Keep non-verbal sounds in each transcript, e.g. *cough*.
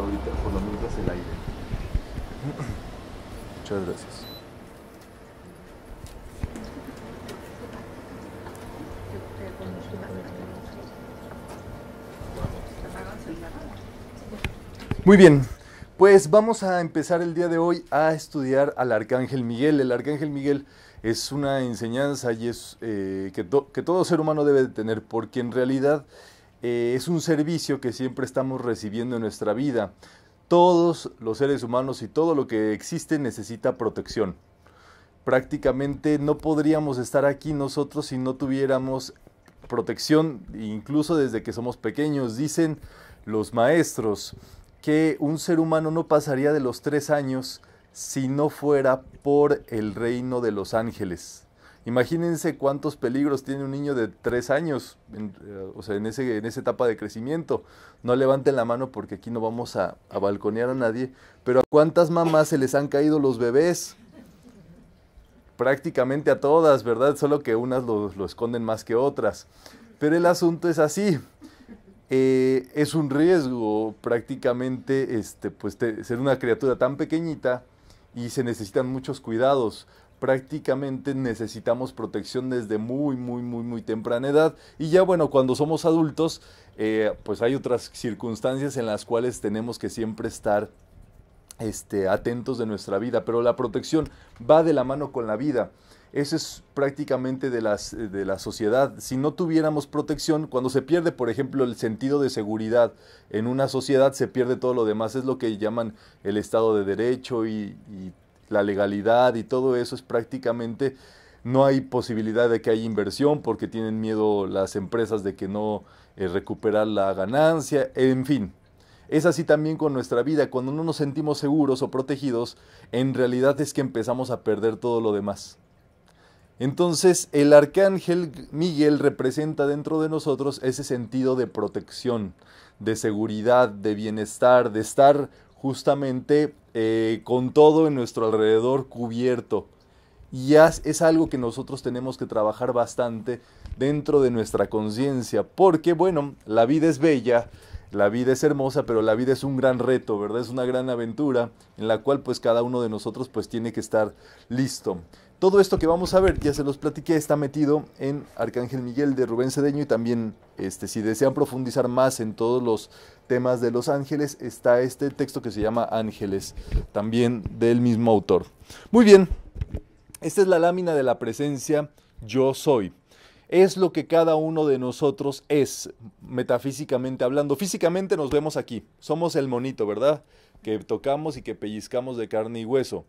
ahorita, por lo menos el aire. Muchas gracias. Muy bien, pues vamos a empezar el día de hoy a estudiar al Arcángel Miguel. El Arcángel Miguel es una enseñanza y es, eh, que, que, todo ser humano debe tener, porque en realidad eh, es un servicio que siempre estamos recibiendo en nuestra vida. Todos los seres humanos y todo lo que existe necesita protección. Prácticamente no podríamos estar aquí nosotros si no tuviéramos protección, incluso desde que somos pequeños. Dicen los maestros que un ser humano no pasaría de los tres años si no fuera por el reino de los ángeles. Imagínense cuántos peligros tiene un niño de tres años, eh, en, esa etapa de crecimiento. No levanten la mano porque aquí no vamos a, balconear a nadie, pero ¿a cuántas mamás se les han caído los bebés? Prácticamente a todas, ¿verdad? Solo que unas lo, esconden más que otras. Pero el asunto es así. Eh, es un riesgo prácticamente este, pues, ser una criatura tan pequeñita y se necesitan muchos cuidados prácticamente necesitamos protección desde muy, muy, muy, muy temprana edad. Y ya bueno, cuando somos adultos, eh, pues hay otras circunstancias en las cuales tenemos que siempre estar este, atentos de nuestra vida, pero la protección va de la mano con la vida. Eso es prácticamente de, las, de la sociedad. Si no tuviéramos protección, cuando se pierde, por ejemplo, el sentido de seguridad en una sociedad, se pierde todo lo demás. Es lo que llaman el Estado de Derecho y la legalidad y todo eso es prácticamente no hay posibilidad de que haya inversión porque tienen miedo las empresas de que no eh, recuperar la ganancia, en fin. Es así también con nuestra vida, cuando no nos sentimos seguros o protegidos, en realidad es que empezamos a perder todo lo demás. Entonces, el arcángel Miguel representa dentro de nosotros ese sentido de protección, de seguridad, de bienestar, de estar justamente eh, con todo en nuestro alrededor cubierto. Y es algo que nosotros tenemos que trabajar bastante dentro de nuestra conciencia, porque bueno, la vida es bella, la vida es hermosa, pero la vida es un gran reto, ¿verdad? Es una gran aventura en la cual pues cada uno de nosotros pues tiene que estar listo. Todo esto que vamos a ver, ya se los platiqué, está metido en Arcángel Miguel de Rubén Cedeño y también este, si desean profundizar más en todos los temas de los ángeles está este texto que se llama Ángeles, también del mismo autor. Muy bien, esta es la lámina de la presencia yo soy. Es lo que cada uno de nosotros es, metafísicamente hablando. Físicamente nos vemos aquí, somos el monito, ¿verdad? Que tocamos y que pellizcamos de carne y hueso.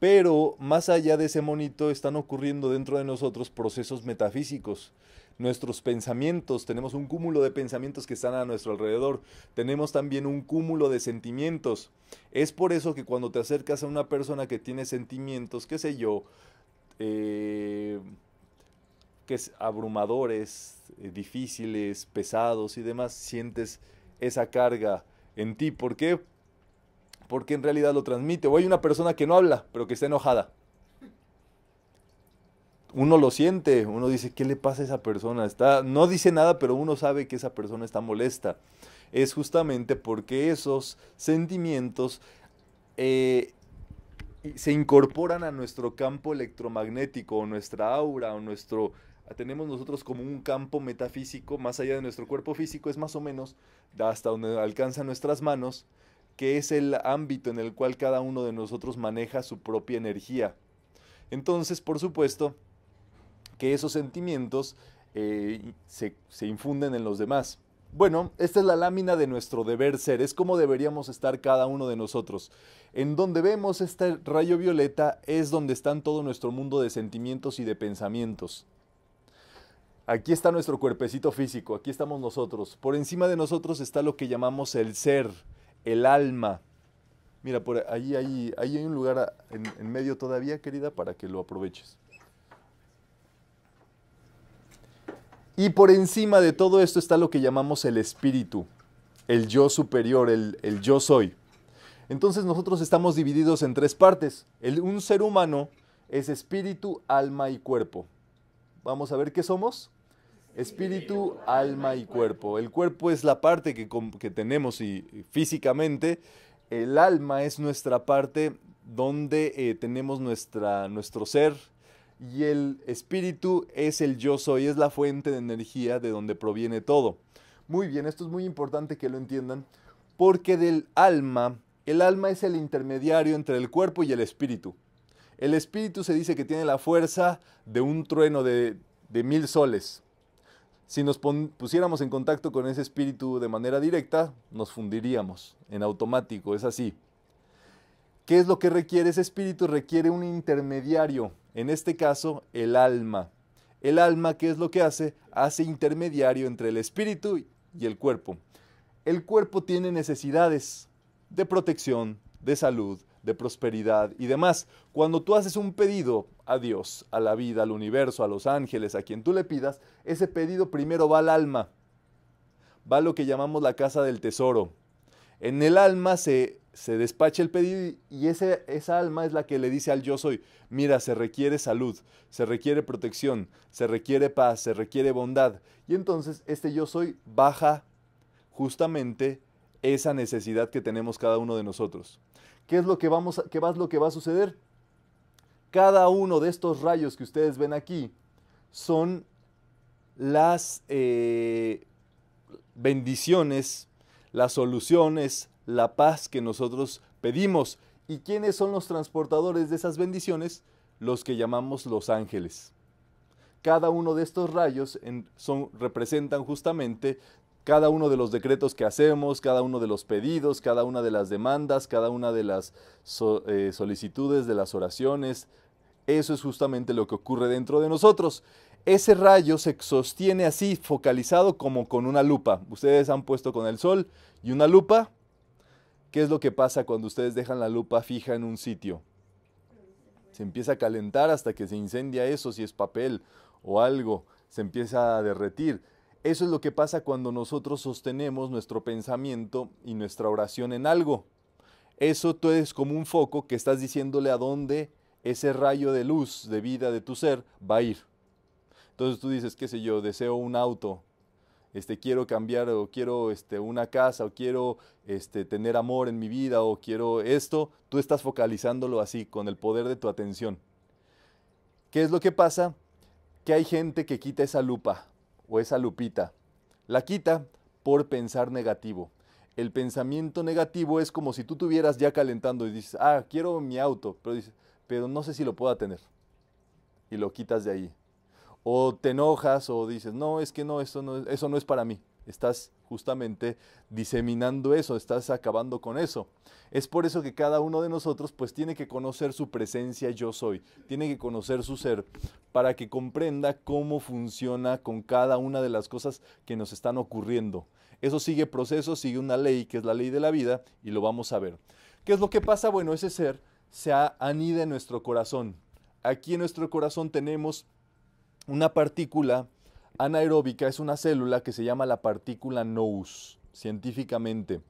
Pero más allá de ese monito están ocurriendo dentro de nosotros procesos metafísicos nuestros pensamientos, tenemos un cúmulo de pensamientos que están a nuestro alrededor, tenemos también un cúmulo de sentimientos. Es por eso que cuando te acercas a una persona que tiene sentimientos, qué sé yo, eh, que es abrumadores, eh, difíciles, pesados y demás, sientes esa carga en ti. ¿Por qué? Porque en realidad lo transmite. O hay una persona que no habla, pero que está enojada uno lo siente, uno dice, ¿qué le pasa a esa persona? Está, no dice nada, pero uno sabe que esa persona está molesta. Es justamente porque esos sentimientos eh, se incorporan a nuestro campo electromagnético, o nuestra aura, o nuestro... Tenemos nosotros como un campo metafísico, más allá de nuestro cuerpo físico, es más o menos hasta donde alcanzan nuestras manos, que es el ámbito en el cual cada uno de nosotros maneja su propia energía. Entonces, por supuesto, que esos sentimientos eh, se, infunden en los demás. Bueno, esta es la lámina de nuestro deber ser, es como deberíamos estar cada uno de nosotros. En donde vemos este rayo violeta es donde está todo nuestro mundo de sentimientos y de pensamientos. Aquí está nuestro cuerpecito físico, aquí estamos nosotros. Por encima de nosotros está lo que llamamos el ser, el alma. Mira, por ahí, ahí, ahí hay un lugar en medio todavía, querida, para que lo aproveches. Y por encima de todo esto está lo que llamamos el espíritu, el yo superior, el, yo soy. Entonces nosotros estamos divididos en tres partes. un ser humano es espíritu, alma y cuerpo. Vamos a ver qué somos. Espíritu, alma y cuerpo. El cuerpo es la parte que, tenemos y, físicamente. El alma es nuestra parte donde eh, tenemos nuestra, nuestro ser, y el espíritu es el yo soy, es la fuente de energía de donde proviene todo. Muy bien, esto es muy importante que lo entiendan, porque del alma, el alma es el intermediario entre el cuerpo y el espíritu. El espíritu se dice que tiene la fuerza de un trueno de, de mil soles. Si nos pusiéramos en contacto con ese espíritu de manera directa, nos fundiríamos en automático, es así. ¿Qué es lo que requiere ese espíritu? Requiere un intermediario, en este caso el alma. El alma, ¿qué es lo que hace? Hace intermediario entre el espíritu y el cuerpo. El cuerpo tiene necesidades de protección, de salud, de prosperidad y demás. Cuando tú haces un pedido a Dios, a la vida, al universo, a los ángeles, a quien tú le pidas, ese pedido primero va al alma, va a lo que llamamos la casa del tesoro. En el alma se se despacha el pedido y ese, esa alma es la que le dice al yo soy, mira, se requiere salud, se requiere protección, se requiere paz, se requiere bondad. Y entonces este yo soy baja justamente esa necesidad que tenemos cada uno de nosotros. ¿Qué es lo que, vamos qué va, lo que va a suceder? Cada uno de estos rayos que ustedes ven aquí son las eh, bendiciones, las soluciones, la paz que nosotros pedimos. ¿Y quiénes son los transportadores de esas bendiciones? Los que llamamos los ángeles. Cada uno de estos rayos son, representan justamente cada uno de los decretos que hacemos, cada uno de los pedidos, cada una de las demandas, cada una de las eh, solicitudes, de las oraciones. Eso es justamente lo que ocurre dentro de nosotros. Ese rayo se sostiene así, focalizado como con una lupa. Ustedes han puesto con el sol y una lupa ¿Qué es lo que pasa cuando ustedes dejan la lupa fija en un sitio? Se empieza a calentar hasta que se incendia eso, si es papel o algo, se empieza a derretir. Eso es lo que pasa cuando nosotros sostenemos nuestro pensamiento y nuestra oración en algo. Eso tú es como un foco que estás diciéndole a dónde ese rayo de luz de vida de tu ser va a ir. Entonces tú dices, qué sé yo, deseo un auto este, quiero cambiar o quiero este, una casa o quiero este, tener amor en mi vida o quiero esto, tú estás focalizándolo así, con el poder de tu atención. ¿Qué es lo que pasa? Que hay gente que quita esa lupa o esa lupita. La quita por pensar negativo. El pensamiento negativo es como si tú tuvieras ya calentando y dices, ah, quiero mi auto, pero, dices, pero no sé si lo puedo tener. Y lo quitas de ahí o te enojas o dices, no, es que no, eso no, eso no es para mí. Estás justamente diseminando eso, estás acabando con eso. Es por eso que cada uno de nosotros pues tiene que conocer su presencia yo soy, tiene que conocer su ser para que comprenda cómo funciona con cada una de las cosas que nos están ocurriendo. Eso sigue proceso, sigue una ley que es la ley de la vida y lo vamos a ver. ¿Qué es lo que pasa? Bueno, ese ser se anida en nuestro corazón. Aquí en nuestro corazón tenemos una partícula anaeróbica es una célula que se llama la partícula nous, científicamente.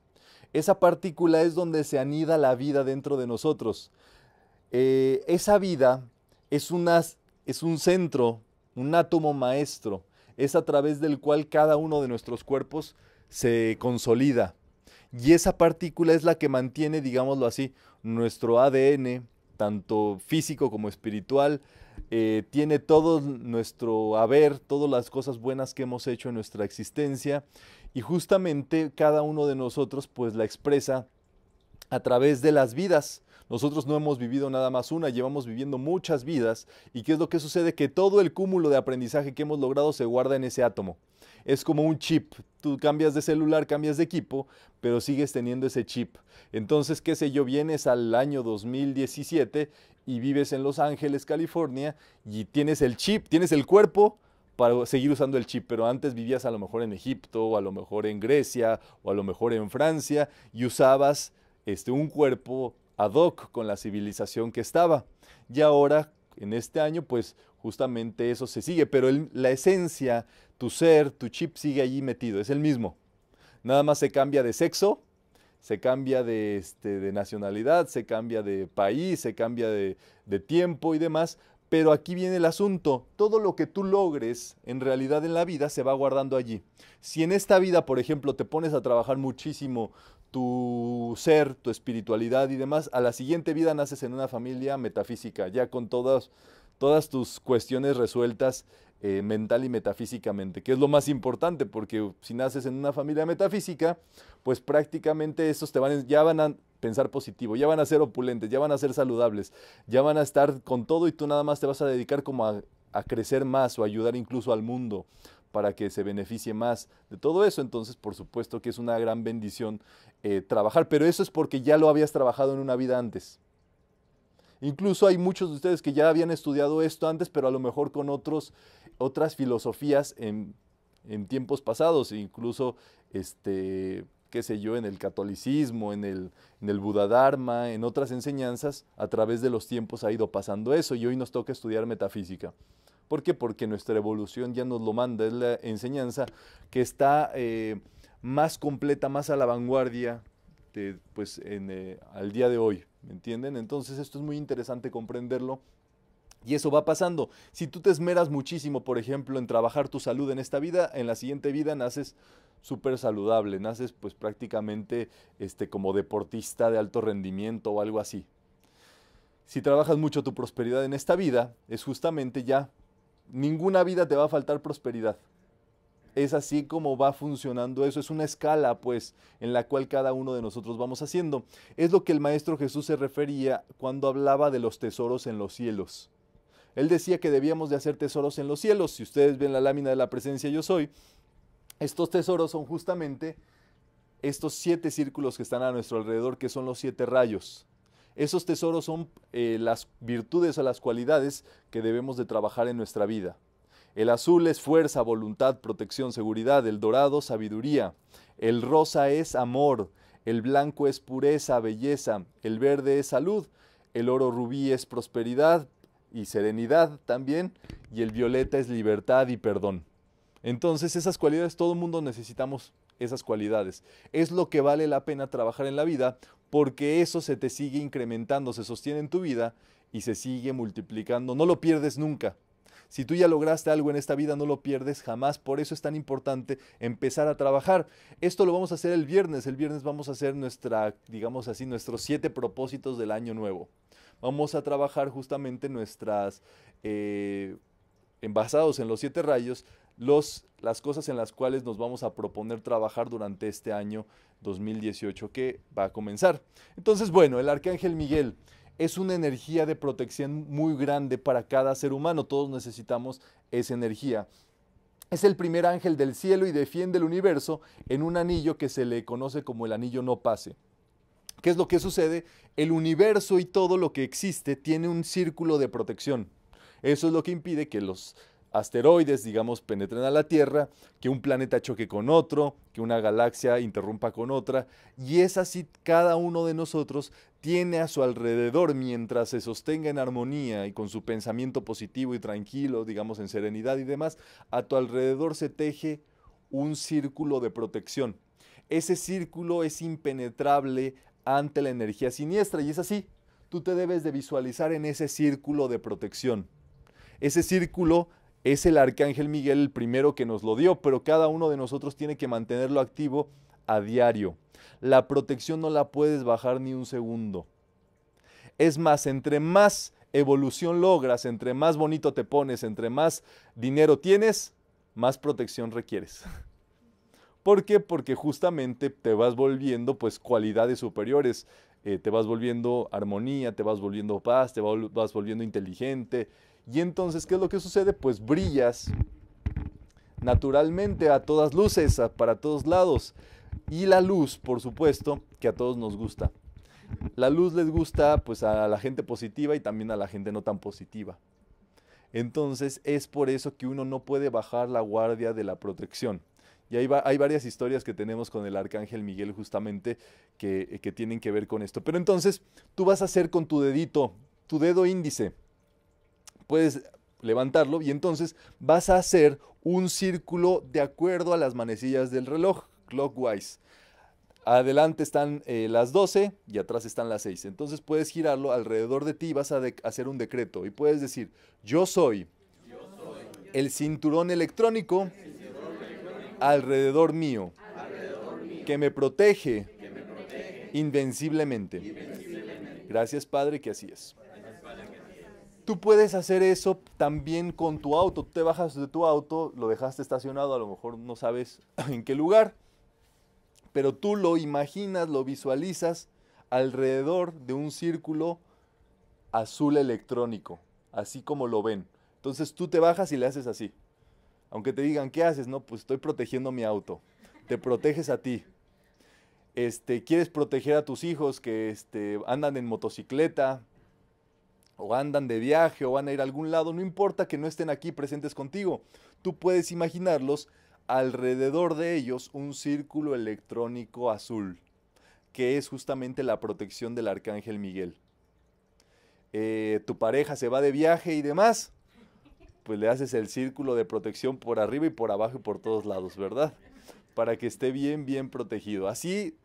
Esa partícula es donde se anida la vida dentro de nosotros. Eh, esa vida es, es un centro, un átomo maestro. Es a través del cual cada uno de nuestros cuerpos se consolida. Y esa partícula es la que mantiene, digámoslo así, nuestro ADN, tanto físico como espiritual, eh, tiene todo nuestro haber, todas las cosas buenas que hemos hecho en nuestra existencia y justamente cada uno de nosotros pues la expresa a través de las vidas. Nosotros no hemos vivido nada más una, llevamos viviendo muchas vidas y qué es lo que sucede que todo el cúmulo de aprendizaje que hemos logrado se guarda en ese átomo. Es como un chip, tú cambias de celular, cambias de equipo, pero sigues teniendo ese chip. Entonces, qué sé yo, vienes al año 2017 y vives en Los Ángeles, California, y tienes el chip, tienes el cuerpo para seguir usando el chip, pero antes vivías a lo mejor en Egipto, o a lo mejor en Grecia, o a lo mejor en Francia, y usabas este, un cuerpo ad hoc con la civilización que estaba. Y ahora, en este año, pues justamente eso se sigue, pero la esencia, tu ser, tu chip sigue allí metido, es el mismo. Nada más se cambia de sexo se cambia de, este, de nacionalidad, se cambia de país, se cambia de, de tiempo y demás, pero aquí viene el asunto, todo lo que tú logres en realidad en la vida se va guardando allí. Si en esta vida, por ejemplo, te pones a trabajar muchísimo tu ser, tu espiritualidad y demás, a la siguiente vida naces en una familia metafísica, ya con todas todas tus cuestiones resueltas eh, mental y metafísicamente, que es lo más importante, porque si naces en una familia metafísica, pues prácticamente estos te van, ya van a pensar positivo, ya van a ser opulentes, ya van a ser saludables, ya van a estar con todo y tú nada más te vas a dedicar como a, crecer más o ayudar incluso al mundo para que se beneficie más de todo eso. Entonces, por supuesto que es una gran bendición eh, trabajar, pero eso es porque ya lo habías trabajado en una vida antes. Incluso hay muchos de ustedes que ya habían estudiado esto antes, pero a lo mejor con otros, otras filosofías en, tiempos pasados, incluso este qué sé yo, en el catolicismo, en el, en el Budadharma, en otras enseñanzas, a través de los tiempos ha ido pasando eso y hoy nos toca estudiar metafísica. ¿Por qué? Porque nuestra evolución ya nos lo manda, es la enseñanza que está eh, más completa, más a la vanguardia pues, eh, al día de hoy. ¿Me entienden? Entonces esto es muy interesante comprenderlo. Y eso va pasando. Si tú te esmeras muchísimo, por ejemplo, en trabajar tu salud en esta vida, en la siguiente vida naces súper saludable, naces pues prácticamente este, como deportista de alto rendimiento o algo así. Si trabajas mucho tu prosperidad en esta vida, es justamente ya, ninguna vida te va a faltar prosperidad es así como va funcionando eso, es una escala pues en la cual cada uno de nosotros vamos haciendo. Es lo que el Maestro Jesús se refería cuando hablaba de los tesoros en los cielos. Él decía que debíamos de hacer tesoros en los cielos. Si ustedes ven la lámina de la presencia yo soy, estos tesoros son justamente estos siete círculos que están a nuestro alrededor, que son los siete rayos. Esos tesoros son eh, las virtudes o las cualidades que debemos de trabajar en nuestra vida. El azul es fuerza, voluntad, protección, seguridad. El dorado, sabiduría. El rosa es amor. El blanco es pureza, belleza. El verde es salud. El oro rubí es prosperidad y serenidad también. Y el violeta es libertad y perdón. Entonces esas cualidades, todo el mundo necesitamos esas cualidades. Es lo que vale la pena trabajar en la vida porque eso se te sigue incrementando, se sostiene en tu vida y se sigue multiplicando. No lo pierdes nunca. Si tú ya lograste algo en esta vida, no lo pierdes jamás. Por eso es tan importante empezar a trabajar. Esto lo vamos a hacer el viernes. El viernes vamos a hacer nuestra, digamos así, nuestros siete propósitos del año nuevo. Vamos a trabajar justamente nuestras, eh, envasados basados en los siete rayos, los, las cosas en las cuales nos vamos a proponer trabajar durante este año 2018 que va a comenzar. Entonces, bueno, el Arcángel Miguel es una energía de protección muy grande para cada ser humano. Todos necesitamos esa energía. Es el primer ángel del cielo y defiende el universo en un anillo que se le conoce como el anillo no pase. ¿Qué es lo que sucede? El universo y todo lo que existe tiene un círculo de protección. Eso es lo que impide que los asteroides, digamos, penetren a la Tierra, que un planeta choque con otro, que una galaxia interrumpa con otra. Y es así cada uno de nosotros tiene a su alrededor mientras se sostenga en armonía y con su pensamiento positivo y tranquilo, digamos en serenidad y demás, a tu alrededor se teje un círculo de protección. Ese círculo es impenetrable ante la energía siniestra y es así. Tú te debes de visualizar en ese círculo de protección. Ese círculo es el arcángel Miguel el primero que nos lo dio, pero cada uno de nosotros tiene que mantenerlo activo a diario. La protección no la puedes bajar ni un segundo. Es más, entre más evolución logras, entre más bonito te pones, entre más dinero tienes, más protección requieres. *laughs* ¿Por qué? Porque justamente te vas volviendo pues cualidades superiores, eh, te vas volviendo armonía, te vas volviendo paz, te vas volviendo inteligente. Y entonces, ¿qué es lo que sucede? Pues brillas naturalmente a todas luces, para todos lados. Y la luz, por supuesto, que a todos nos gusta. La luz les gusta pues a la gente positiva y también a la gente no tan positiva. Entonces es por eso que uno no puede bajar la guardia de la protección. Y hay, hay varias historias que tenemos con el arcángel Miguel justamente que tienen que ver con esto. Pero entonces tú vas a hacer con tu dedito, tu dedo índice. Puedes levantarlo y entonces vas a hacer un círculo de acuerdo a las manecillas del reloj clockwise. Adelante están eh, las 12 y atrás están las 6. Entonces puedes girarlo alrededor de ti y vas a hacer un decreto. Y puedes decir, yo soy, el cinturón electrónico, Alrededor, mío, que me protege, Invenciblemente. invenciblemente. Gracias Padre que así es. Tú puedes hacer eso también con tu auto. Tú te bajas de tu auto, lo dejaste estacionado, a lo mejor no sabes en qué lugar pero tú lo imaginas, lo visualizas alrededor de un círculo azul electrónico, así como lo ven. Entonces tú te bajas y le haces así. Aunque te digan, ¿qué haces? No, pues estoy protegiendo mi auto. Te proteges a ti. Este, quieres proteger a tus hijos que este, andan en motocicleta o andan de viaje o van a ir a algún lado, no importa que no estén aquí presentes contigo. Tú puedes imaginarlos alrededor de ellos un círculo electrónico azul, que es justamente la protección del arcángel Miguel. Eh, tu pareja se va de viaje y demás, pues le haces el círculo de protección por arriba y por abajo y por todos lados, ¿verdad? Para que esté bien, bien protegido. Así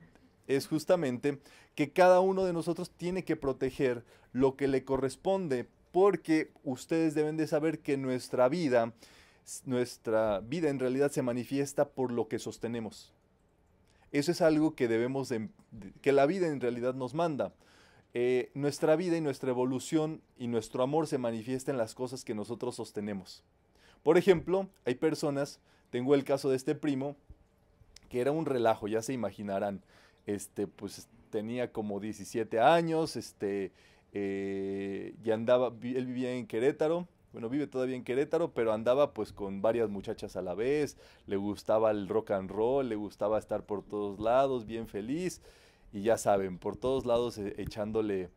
es justamente que cada uno de nosotros tiene que proteger lo que le corresponde, porque ustedes deben de saber que nuestra vida nuestra vida en realidad se manifiesta por lo que sostenemos. Eso es algo que debemos, que la vida en realidad nos manda. Eh, nuestra vida y nuestra evolución y nuestro amor se manifiesta en las cosas que nosotros sostenemos. Por ejemplo, hay personas, tengo el caso de este primo, que era un relajo, ya se imaginarán. Este, pues tenía como 17 años, este, eh, andaba, él vivía en Querétaro, bueno, vive todavía en Querétaro, pero andaba pues con varias muchachas a la vez, le gustaba el rock and roll, le gustaba estar por todos lados, bien feliz, y ya saben, por todos lados eh, echándole,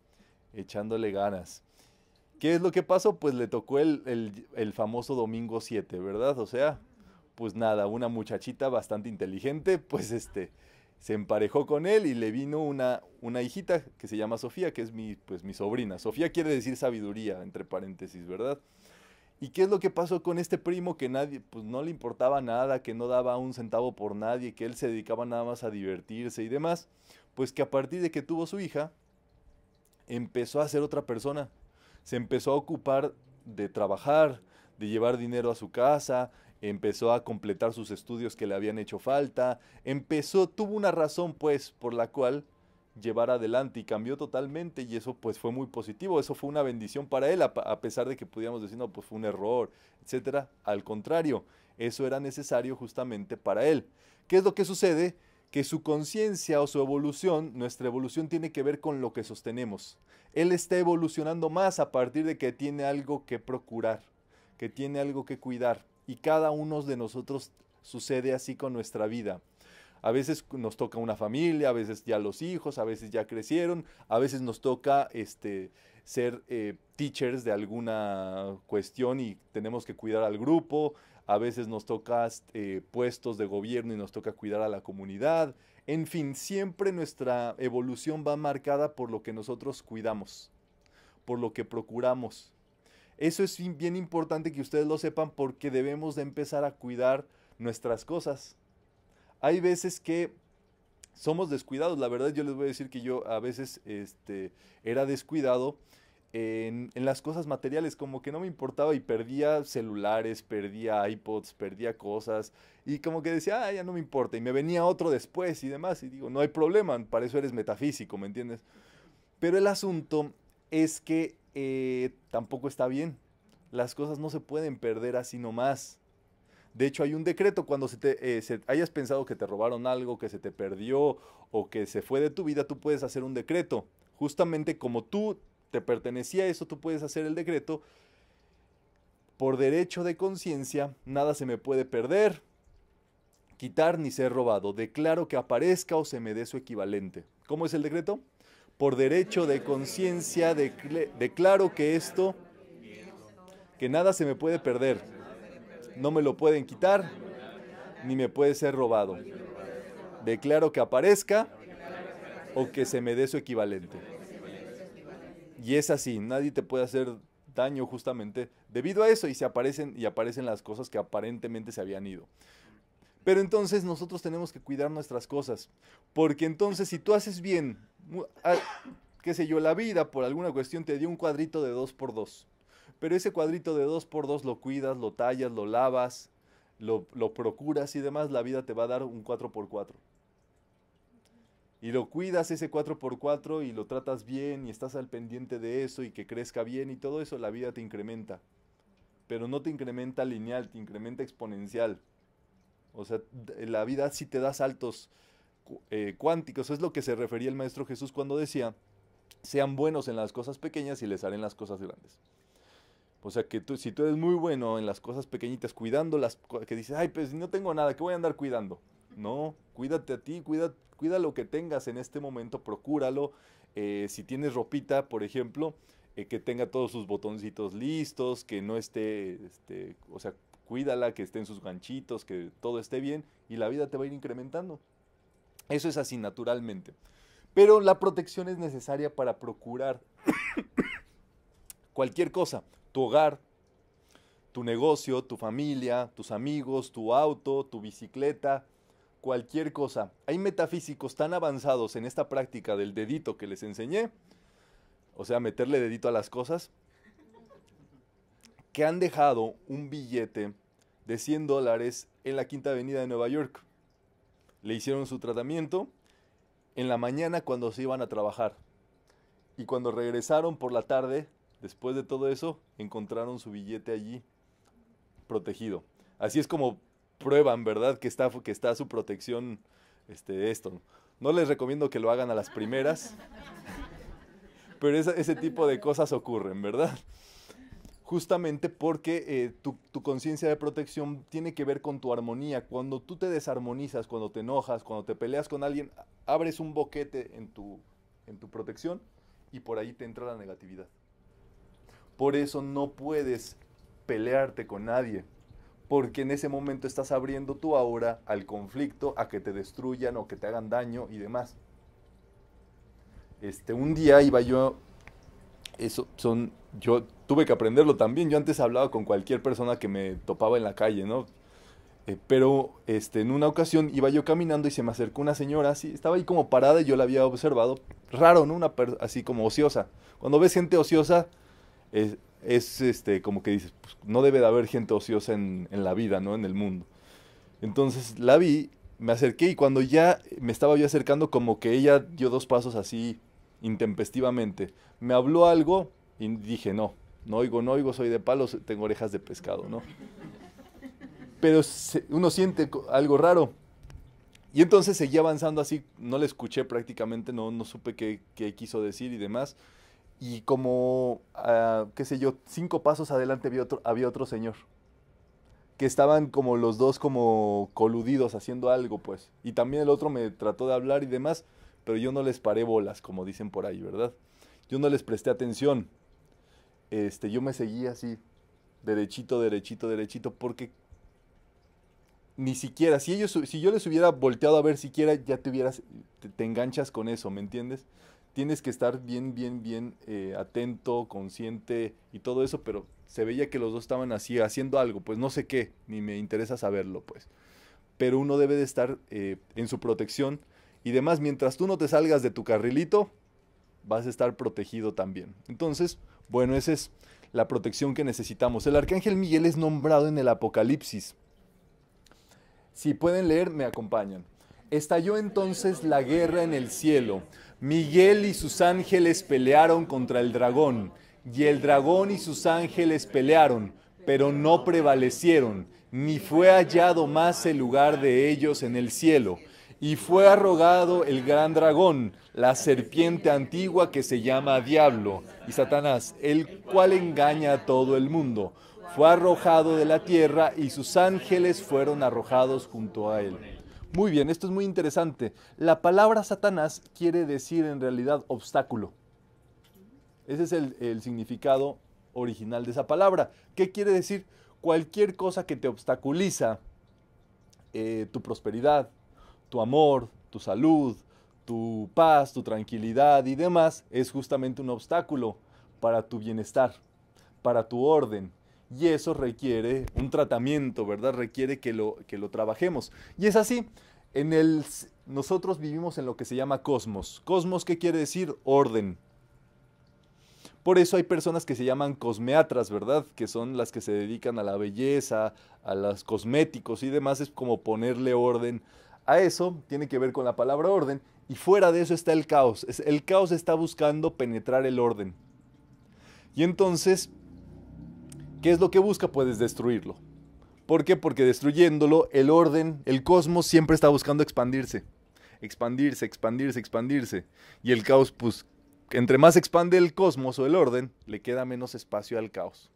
echándole ganas. ¿Qué es lo que pasó? Pues le tocó el, el famoso domingo 7, ¿verdad? O sea, pues nada, una muchachita bastante inteligente, pues este, se emparejó con él y le vino una, una hijita que se llama Sofía, que es mi, pues, mi sobrina. Sofía quiere decir sabiduría, entre paréntesis, ¿verdad? ¿Y qué es lo que pasó con este primo que nadie, pues no le importaba nada, que no daba un centavo por nadie, que él se dedicaba nada más a divertirse y demás? Pues que a partir de que tuvo su hija, empezó a ser otra persona. Se empezó a ocupar de trabajar, de llevar dinero a su casa, empezó a completar sus estudios que le habían hecho falta, empezó, tuvo una razón pues por la cual llevar adelante y cambió totalmente y eso pues fue muy positivo, eso fue una bendición para él, a, pesar de que pudiéramos decir, no, pues fue un error, etcétera. Al contrario, eso era necesario justamente para él. ¿Qué es lo que sucede? Que su conciencia o su evolución, nuestra evolución tiene que ver con lo que sostenemos. Él está evolucionando más a partir de que tiene algo que procurar, que tiene algo que cuidar. Y cada uno de nosotros sucede así con nuestra vida. A veces nos toca una familia, a veces ya los hijos, a veces ya crecieron, a veces nos toca este, ser eh, teachers de alguna cuestión y tenemos que cuidar al grupo, a veces nos toca este, puestos de gobierno y nos toca cuidar a la comunidad. En fin, siempre nuestra evolución va marcada por lo que nosotros cuidamos, por lo que procuramos. Eso es bien importante que ustedes lo sepan porque debemos de empezar a cuidar nuestras cosas hay veces que somos descuidados. La verdad yo les voy a decir que yo a veces este, era descuidado. En, las cosas materiales, como que no me importaba y perdía celulares, perdía iPods, perdía cosas y como que decía, ah, ya no me importa y me venía otro después y demás y digo, no hay problema, para eso eres metafísico, ¿me entiendes? Pero el asunto es que eh, tampoco está bien, las cosas no se pueden perder así nomás. De hecho, hay un decreto cuando se te, eh, hayas pensado que te robaron algo, que se te perdió o que se fue de tu vida, tú puedes hacer un decreto. Justamente como tú te pertenecía a eso, tú puedes hacer el decreto. Por derecho de conciencia, nada se me puede perder, quitar ni ser robado. Declaro que aparezca o se me dé su equivalente. ¿Cómo es el decreto? Por derecho de conciencia, declaro que esto, que nada se me puede perder no me lo pueden quitar, ni me puede ser robado. Declaro que aparezca o que se me dé su equivalente. Y es así, nadie te puede hacer daño justamente debido a eso y se aparecen y aparecen las cosas que aparentemente se habían ido. Pero entonces nosotros tenemos que cuidar nuestras cosas, porque entonces si tú haces bien, ah, qué sé yo, la vida por alguna cuestión te dio un cuadrito de dos por 2 pero ese cuadrito de 2 x 2 lo cuidas, lo tallas, lo lavas, lo, procuras y demás, la vida te va a dar un 4x4. Y lo cuidas ese 4x4 y lo tratas bien y estás al pendiente de eso y que crezca bien y todo eso, la vida te incrementa. Pero no te incrementa lineal, te incrementa exponencial. O sea, eh, la vida sí te da saltos eh, cuánticos. Es lo que se refería el Maestro Jesús cuando decía, sean buenos en las cosas pequeñas y les haré las cosas grandes. O sea, que tú, si tú eres muy bueno en las cosas pequeñitas, cuidando las que dices, ay, pues no tengo nada, ¿qué voy a andar cuidando? No, cuídate a ti, cuida, cuida lo que tengas en este momento, procúralo. Eh, si tienes ropita, por ejemplo, eh, que tenga todos sus botoncitos listos, que no esté, este, o sea, cuídala, que estén sus ganchitos, que todo esté bien y la vida te va a ir incrementando. Eso es así naturalmente. Pero la protección es necesaria para procurar *coughs* cualquier cosa tu hogar, tu negocio, tu familia, tus amigos, tu auto, tu bicicleta, cualquier cosa. Hay metafísicos tan avanzados en esta práctica del dedito que les enseñé, o sea, meterle dedito a las cosas, que han dejado un billete de 100 dólares en la Quinta Avenida de Nueva York. Le hicieron su tratamiento en la mañana cuando se iban a trabajar. Y cuando regresaron por la tarde, Después de todo eso, encontraron su billete allí, protegido. Así es como prueban, ¿verdad? Que está, que está su protección este, esto. No les recomiendo que lo hagan a las primeras, *laughs* pero ese tipo de cosas ocurren, ¿verdad? Justamente porque eh, tu, conciencia de protección tiene que ver con tu armonía. Cuando tú te desarmonizas, cuando te enojas, cuando te peleas con alguien, abres un boquete en tu, en tu protección y por ahí te entra la negatividad. Por eso no puedes pelearte con nadie, porque en ese momento estás abriendo tu ahora al conflicto, a que te destruyan o que te hagan daño y demás. Este, un día iba yo, eso son, yo tuve que aprenderlo también, yo antes hablaba con cualquier persona que me topaba en la calle, ¿no? Eh, pero este, en una ocasión iba yo caminando y se me acercó una señora, así, estaba ahí como parada y yo la había observado, raro, ¿no? Una así como ociosa. Cuando ves gente ociosa, es, es este, como que dices, pues, no debe de haber gente ociosa en, la vida, ¿no? En el mundo. Entonces la vi, me acerqué y cuando ya me estaba yo acercando, como que ella dio dos pasos así intempestivamente. Me habló algo y dije, no, no oigo, no oigo, soy de palos, tengo orejas de pescado, ¿no? Pero uno siente algo raro. Y entonces seguí avanzando así, no le escuché prácticamente, no, no supe qué, qué quiso decir y demás y como, ah, qué sé yo, cinco pasos adelante había otro, había otro señor. Que estaban como los dos como coludidos haciendo algo, pues. Y también el otro me trató de hablar y demás, pero yo no les paré bolas, como dicen por ahí, ¿verdad? Yo no les presté atención. Este, yo me seguí así, derechito, derechito, derechito, porque ni siquiera, si, ellos, si yo les hubiera volteado a ver siquiera, ya te hubieras, te enganchas con eso, ¿me entiendes? tienes que estar bien, bien, bien eh, atento, consciente y todo eso, pero se veía que los dos estaban así, haciendo algo, pues no sé qué, ni me interesa saberlo, pues. Pero uno debe de estar eh, en su protección y demás, mientras tú no te salgas de tu carrilito, vas a estar protegido también. Entonces, bueno, esa es la protección que necesitamos. El arcángel Miguel es nombrado en el Apocalipsis. Si pueden leer, me acompañan. Estalló entonces la guerra en el cielo. Miguel y sus ángeles pelearon contra el dragón, y el dragón y sus ángeles pelearon, pero no prevalecieron, ni fue hallado más el lugar de ellos en el cielo. Y fue arrogado el gran dragón, la serpiente antigua que se llama Diablo, y Satanás, el cual engaña a todo el mundo. Fue arrojado de la tierra y sus ángeles fueron arrojados junto a él. Muy bien, esto es muy interesante. La palabra Satanás quiere decir en realidad obstáculo. Ese es el, significado original de esa palabra. ¿Qué quiere decir? Cualquier cosa que te obstaculiza eh, tu prosperidad, tu amor, tu salud, tu paz, tu tranquilidad y demás, es justamente un obstáculo para tu bienestar, para tu orden, y eso requiere un tratamiento, ¿verdad? Requiere que lo, que lo trabajemos. Y es así, en el, nosotros vivimos en lo que se llama cosmos. Cosmos, ¿qué quiere decir? Orden. Por eso hay personas que se llaman cosmeatras, ¿verdad? Que son las que se dedican a la belleza, a los cosméticos y demás. Es como ponerle orden a eso. Tiene que ver con la palabra orden. Y fuera de eso está el caos. El caos está buscando penetrar el orden. Y entonces ¿Qué es lo que busca? Puedes destruirlo. ¿Por qué? Porque destruyéndolo, el orden, el cosmos siempre está buscando expandirse. Expandirse, expandirse, expandirse. Y el caos, pues, entre más expande el cosmos o el orden, le queda menos espacio al caos.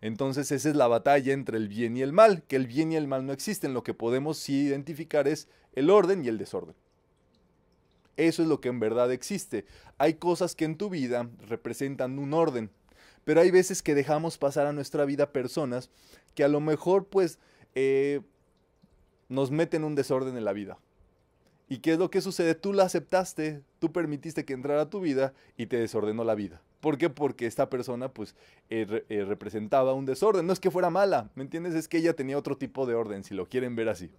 Entonces esa es la batalla entre el bien y el mal, que el bien y el mal no existen, lo que podemos sí identificar es el orden y el desorden. Eso es lo que en verdad existe. Hay cosas que en tu vida representan un orden, pero hay veces que dejamos pasar a nuestra vida personas que a lo mejor pues eh, nos meten un desorden en la vida. ¿Y qué es lo que sucede? Tú la aceptaste, tú permitiste que entrara a tu vida y te desordenó la vida. ¿Por qué? Porque esta persona pues eh, eh, representaba un desorden. No es que fuera mala, ¿me entiendes? Es que ella tenía otro tipo de orden, si lo quieren ver así.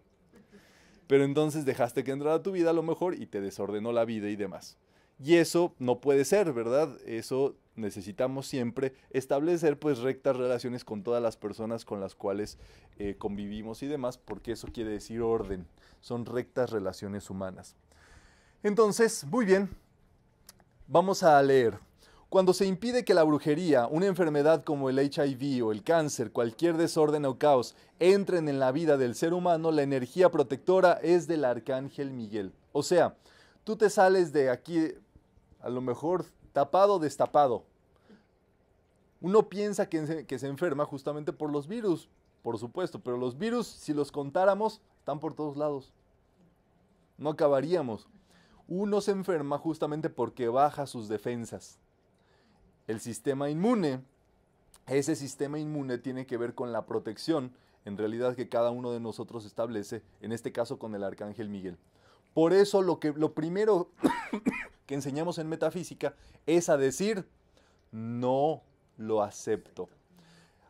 Pero entonces dejaste que entrara a tu vida a lo mejor y te desordenó la vida y demás. Y eso no puede ser, ¿verdad? Eso necesitamos siempre establecer pues rectas relaciones con todas las personas con las cuales eh, convivimos y demás, porque eso quiere decir orden, son rectas relaciones humanas. Entonces, muy bien, vamos a leer. Cuando se impide que la brujería, una enfermedad como el HIV o el cáncer, cualquier desorden o caos, entren en la vida del ser humano, la energía protectora es del arcángel Miguel. O sea, tú te sales de aquí, a lo mejor tapado, destapado. Uno piensa que se, que se enferma justamente por los virus, por supuesto, pero los virus, si los contáramos, están por todos lados. No acabaríamos. Uno se enferma justamente porque baja sus defensas. El sistema inmune, ese sistema inmune tiene que ver con la protección, en realidad, que cada uno de nosotros establece, en este caso con el arcángel Miguel. Por eso lo, que, lo primero *coughs* que enseñamos en metafísica es a decir, no lo acepto.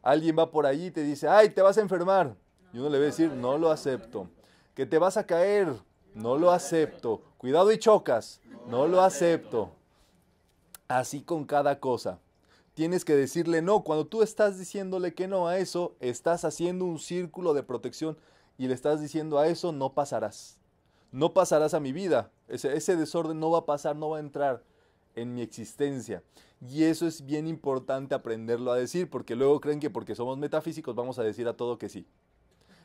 Alguien va por allí y te dice, ay, te vas a enfermar. Y uno le va a decir, no lo acepto. Que te vas a caer, no lo acepto. Cuidado y chocas, no lo acepto. Así con cada cosa. Tienes que decirle no. Cuando tú estás diciéndole que no a eso, estás haciendo un círculo de protección y le estás diciendo a eso, no pasarás no pasarás a mi vida. Ese, desorden no va a pasar, no va a entrar en mi existencia. Y eso es bien importante aprenderlo a decir, porque luego creen que porque somos metafísicos vamos a decir a todo que sí.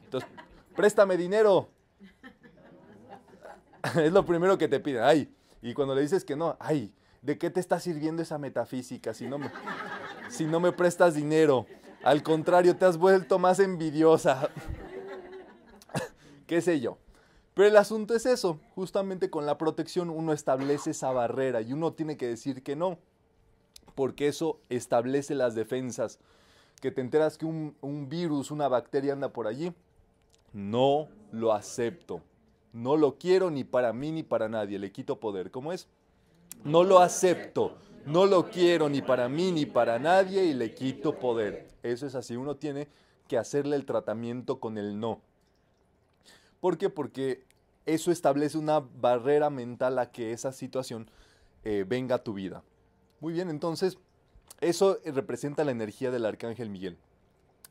Entonces, *laughs* préstame dinero. *laughs* es lo primero que te piden. Ay, y cuando le dices que no, ay, ¿de qué te está sirviendo esa metafísica si no si no me prestas dinero? Al contrario, te has vuelto más envidiosa. *laughs* ¿Qué sé yo? Pero el asunto es eso, justamente con la protección uno establece esa barrera y uno tiene que decir que no, porque eso establece las defensas. Que te enteras que un, virus, una bacteria anda por allí, no lo acepto. No lo quiero ni para mí ni para nadie. Le quito poder. ¿Cómo es? No lo acepto. No lo quiero ni para mí ni para nadie y le quito poder. Eso es así. Uno tiene que hacerle el tratamiento con el no. ¿Por qué? Porque eso establece una barrera mental a que esa situación eh, venga a tu vida. Muy bien, entonces eso eh, representa la energía del arcángel Miguel.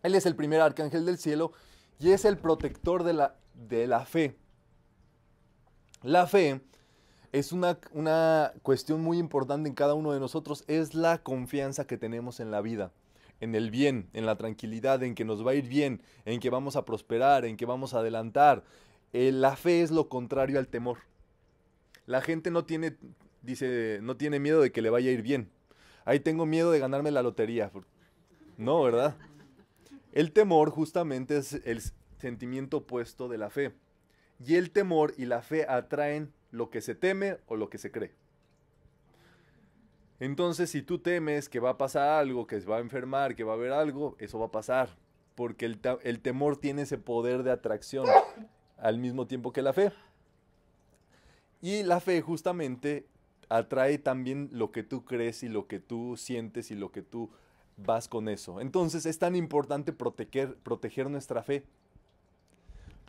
Él es el primer arcángel del cielo y es el protector de la, de la fe. La fe es una cuestión muy importante en cada uno de nosotros, es la confianza que tenemos en la vida en el bien, en la tranquilidad, en que nos va a ir bien, en que vamos a prosperar, en que vamos a adelantar. Eh, la fe es lo contrario al temor. La gente no tiene, dice, no tiene miedo de que le vaya a ir bien. Ahí tengo miedo de ganarme la lotería. No, ¿verdad? El temor justamente es el sentimiento opuesto de la fe. Y el temor y la fe atraen lo que se teme o lo que se cree. Entonces, si tú temes que va a pasar algo, que se va a enfermar, que va a haber algo, eso va a pasar. Porque el, temor tiene ese poder de atracción al mismo tiempo que la fe. Y la fe justamente atrae también lo que tú crees y lo que tú sientes y lo que tú vas con eso. Entonces es tan importante proteger, proteger nuestra fe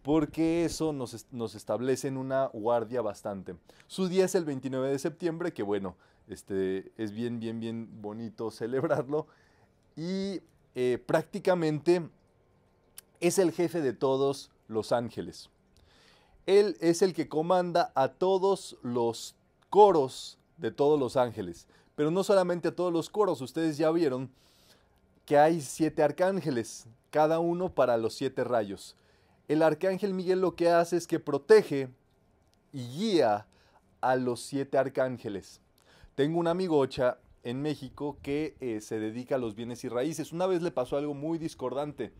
porque eso nos, establece en una guardia bastante. Su día es el 29 de septiembre, que bueno, este, es bien, bien, bien bonito celebrarlo. Y eh, prácticamente es el jefe de todos los ángeles. Él es el que comanda a todos los coros de todos los ángeles. Pero no solamente a todos los coros, ustedes ya vieron que hay siete arcángeles, cada uno para los siete rayos el arcángel Miguel lo que hace es que protege y guía a los siete arcángeles. Tengo una amigocha en México que eh, se dedica a los bienes y raíces. Una vez le pasó algo muy discordante.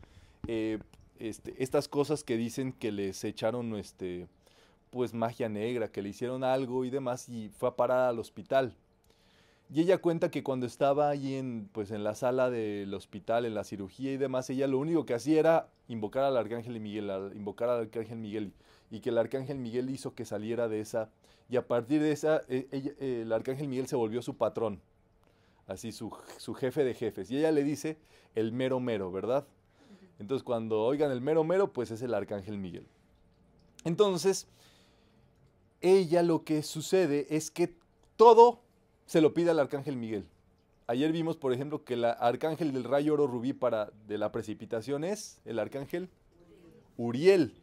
Eh, este, estas cosas que dicen que les echaron este, pues magia negra, que le hicieron algo y demás y fue a parar al hospital. Y ella cuenta que cuando estaba ahí en, pues, en la sala del hospital, en la cirugía y demás, ella lo único que hacía era invocar al arcángel Miguel, invocar al arcángel Miguel, y que el arcángel Miguel hizo que saliera de esa, y a partir de esa, e, el arcángel Miguel se volvió su patrón, así su, su jefe de jefes, y ella le dice el mero mero, ¿verdad? Entonces cuando oigan el mero mero, pues es el arcángel Miguel. Entonces, ella lo que sucede es que todo se lo pide al arcángel Miguel. Ayer vimos, por ejemplo, que el arcángel del rayo oro rubí para de la precipitación es el arcángel Uriel.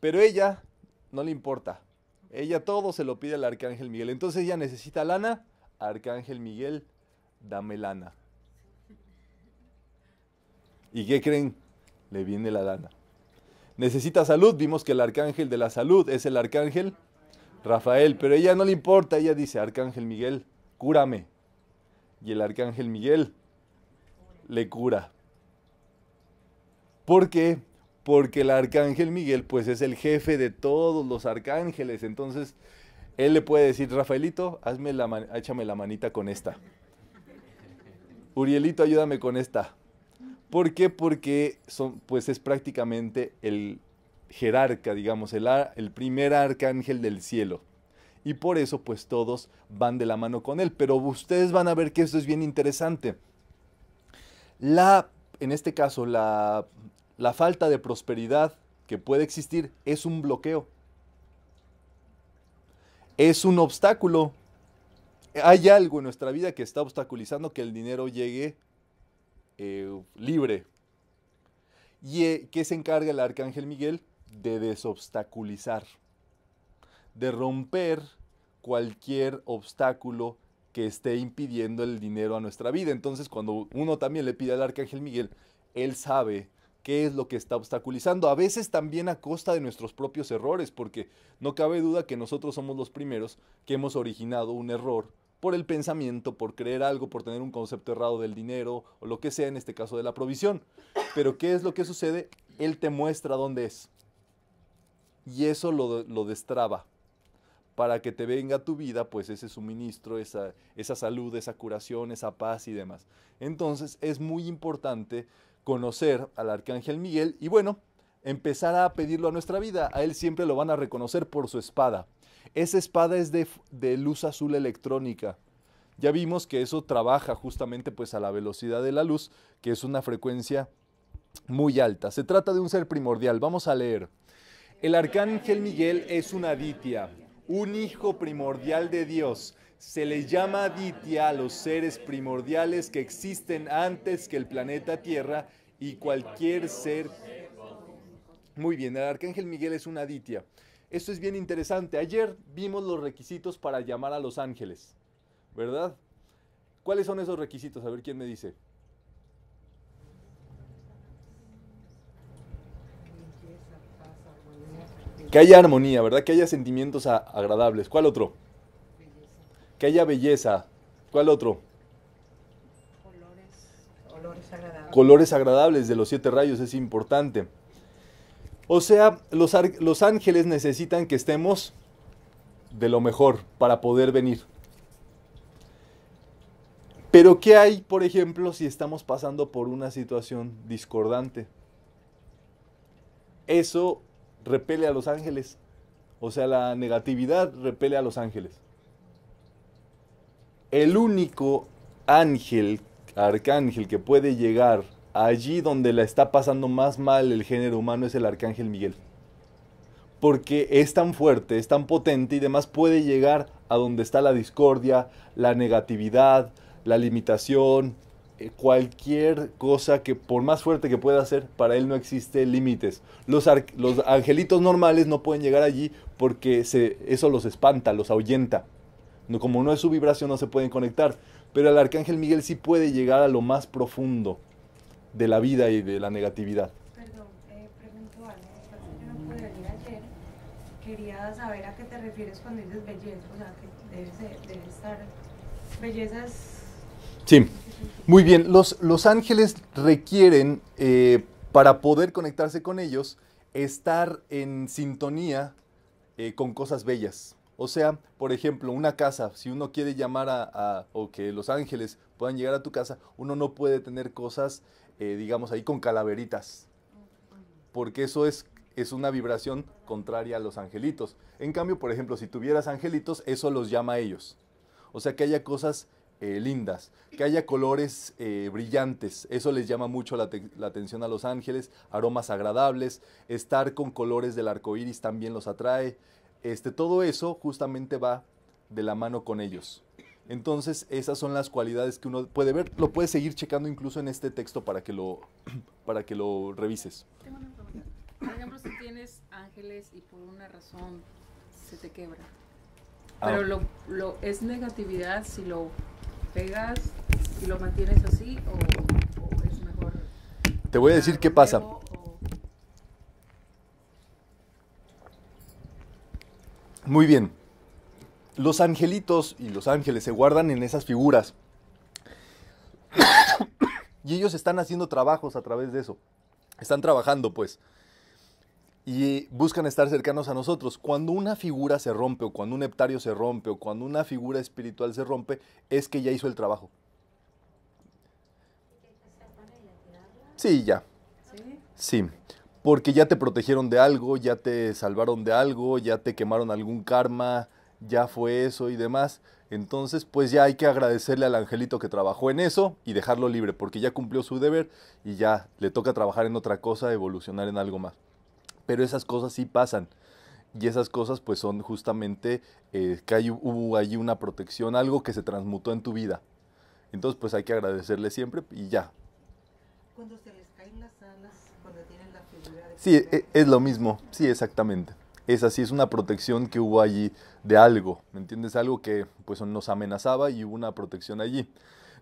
Pero ella no le importa. Ella todo se lo pide al arcángel Miguel. Entonces ella necesita lana. Arcángel Miguel, dame lana. ¿Y qué creen? Le viene la lana. Necesita salud. Vimos que el arcángel de la salud es el arcángel Rafael. Pero ella no le importa. Ella dice, arcángel Miguel, cúrame. Y el arcángel Miguel le cura. ¿Por qué? Porque el arcángel Miguel pues es el jefe de todos los arcángeles. Entonces, él le puede decir, Rafaelito, hazme la échame la manita con esta. Urielito, ayúdame con esta. ¿Por qué? Porque son, pues es prácticamente el jerarca, digamos, el primer arcángel del cielo y por eso pues todos van de la mano con él. Pero ustedes van a ver que esto es bien interesante. La, en este caso, la, falta de prosperidad que puede existir es un bloqueo. Es un obstáculo. Hay algo en nuestra vida que está obstaculizando que el dinero llegue eh, libre. ¿Y eh, que se encarga el arcángel Miguel? De desobstaculizar de romper cualquier obstáculo que esté impidiendo el dinero a nuestra vida. Entonces, cuando uno también le pide al arcángel Miguel, él sabe qué es lo que está obstaculizando. A veces también a costa de nuestros propios errores, porque no cabe duda que nosotros somos los primeros que hemos originado un error por el pensamiento, por creer algo, por tener un concepto errado del dinero o lo que sea, en este caso de la provisión. Pero ¿qué es lo que sucede? Él te muestra dónde es. Y eso lo, lo destraba para que te venga tu vida pues ese suministro, esa, esa salud, esa curación, esa paz y demás. Entonces es muy importante conocer al Arcángel Miguel y bueno, empezar a pedirlo a nuestra vida. A él siempre lo van a reconocer por su espada. Esa espada es de, de luz azul electrónica. Ya vimos que eso trabaja justamente pues a la velocidad de la luz, que es una frecuencia muy alta. Se trata de un ser primordial. Vamos a leer. El arcángel Miguel es una ditia, un hijo primordial de Dios. Se le llama Aditya a los seres primordiales que existen antes que el planeta Tierra y cualquier ser. Muy bien, el arcángel Miguel es una Aditya. Esto es bien interesante. Ayer vimos los requisitos para llamar a los ángeles, ¿verdad? ¿Cuáles son esos requisitos? A ver quién me dice. Que haya armonía, ¿verdad? Que haya sentimientos agradables. ¿Cuál otro? Belleza. Que haya belleza. ¿Cuál otro? Colores. agradables. Colores agradables de los siete rayos es importante. O sea, los, los ángeles necesitan que estemos de lo mejor para poder venir. Pero ¿qué hay, por ejemplo, si estamos pasando por una situación discordante? Eso repele a los ángeles. O sea, la negatividad repele a los ángeles. El único ángel, arcángel que puede llegar allí donde la está pasando más mal el género humano es el arcángel Miguel. Porque es tan fuerte, es tan potente y demás puede llegar a donde está la discordia, la negatividad, la limitación, eh, cualquier cosa que por más fuerte que pueda ser para él no existe límites. Los, los, angelitos normales no pueden llegar allí porque eso los espanta, los ahuyenta. No, como no es su vibración no se pueden conectar. Pero el arcángel Miguel sí puede llegar a lo más profundo de la vida y de la negatividad. Perdón, eh, pregunto no pude ayer. Quería saber a qué te refieres cuando dices belleza. O sea, que debe, estar... bellezas Sí. Muy bien, los, los ángeles requieren, eh, para poder conectarse con ellos, estar en sintonía eh, con cosas bellas. O sea, por ejemplo, una casa, si uno quiere llamar a, o que los ángeles puedan llegar a tu casa, uno no puede tener cosas, eh, digamos, ahí con calaveritas, porque eso es, es una vibración contraria a los angelitos. En cambio, por ejemplo, si tuvieras angelitos, eso los llama a ellos. O sea, que haya cosas eh, lindas, que haya colores eh, brillantes, eso les llama mucho la, atención a los ángeles, aromas agradables, estar con colores del arco iris también los atrae, este, todo eso justamente va de la mano con ellos. Entonces, esas son las cualidades que uno puede ver, lo puedes seguir checando incluso en este texto para que lo, *clears throat* para que lo revises. Por ejemplo, si tienes ángeles y por una razón se te quebra, ah, pero lo, es negatividad si lo pegas y lo mantienes así o, es mejor? Te voy a decir qué pasa. Muy bien. Los angelitos y los ángeles se guardan en esas figuras. *coughs* y ellos están haciendo trabajos a través de eso. Están trabajando, pues y buscan estar cercanos a nosotros. Cuando una figura se rompe o cuando un heptario se rompe o cuando una figura espiritual se rompe, es que ya hizo el trabajo. Sí, ya. Sí. Porque ya te protegieron de algo, ya te salvaron de algo, ya te quemaron algún karma, ya fue eso y demás. Entonces, pues ya hay que agradecerle al angelito que trabajó en eso y dejarlo libre, porque ya cumplió su deber y ya le toca trabajar en otra cosa, evolucionar en algo más. Pero esas cosas sí pasan. Y esas cosas pues son justamente eh, que hubo allí una protección, algo que se transmutó en tu vida. Entonces pues hay que agradecerle siempre y ya. Cuando se les caen las alas, cuando tienen la figura Sí, e, es, lo mismo, sí, exactamente. Es así, es una protección que hubo allí de algo, ¿me entiendes? Algo que pues nos amenazaba y hubo una protección allí.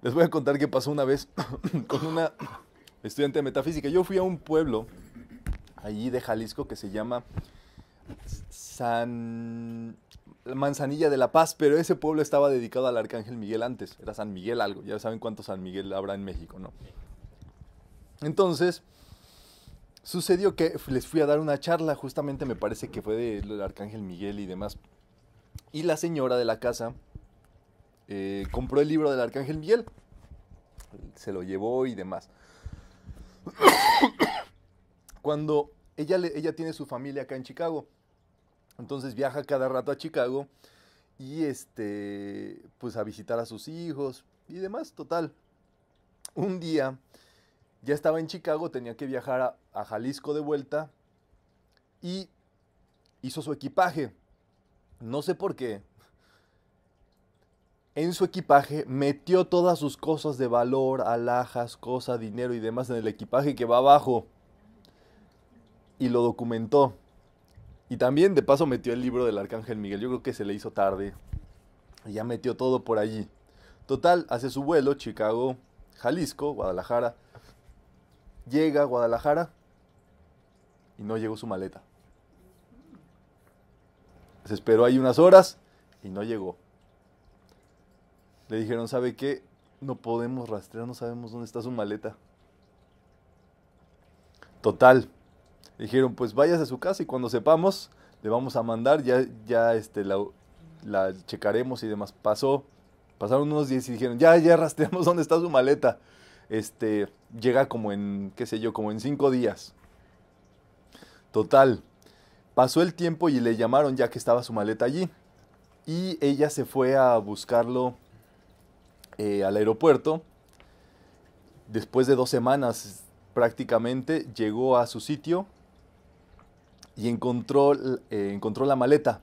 Les voy a contar qué pasó una vez *coughs* con una *coughs* estudiante de metafísica. Yo fui a un pueblo allí de Jalisco que se llama San Manzanilla de la Paz, pero ese pueblo estaba dedicado al Arcángel Miguel antes, era San Miguel algo, ya saben cuánto San Miguel habrá en México, ¿no? Entonces, sucedió que les fui a dar una charla, justamente me parece que fue del Arcángel Miguel y demás, y la señora de la casa eh, compró el libro del Arcángel Miguel, se lo llevó y demás cuando ella, ella tiene su familia acá en Chicago. Entonces viaja cada rato a Chicago y este, pues a visitar a sus hijos y demás, total. Un día ya estaba en Chicago, tenía que viajar a, Jalisco de vuelta y hizo su equipaje. No sé por qué. En su equipaje metió todas sus cosas de valor, alhajas, cosas, dinero y demás en el equipaje que va abajo y lo documentó. Y también de paso metió el libro del Arcángel Miguel. Yo creo que se le hizo tarde. Y ya metió todo por allí. Total, hace su vuelo, Chicago, Jalisco, Guadalajara. Llega a Guadalajara y no llegó su maleta. Se esperó ahí unas horas y no llegó. Le dijeron, ¿sabe qué? No podemos rastrear, no sabemos dónde está su maleta. Total, dijeron, pues vayas a su casa y cuando sepamos, le vamos a mandar, ya, ya este, la, checaremos y demás. Pasó, pasaron unos días y dijeron, ya, ya rastreamos *laughs* dónde está su maleta. Este, llega como en, qué sé yo, como en cinco días. Total, pasó el tiempo y le llamaron ya que estaba su maleta allí. Y ella se fue a buscarlo eh, al aeropuerto. Después de dos semanas prácticamente llegó a su sitio y encontró, eh, encontró la maleta.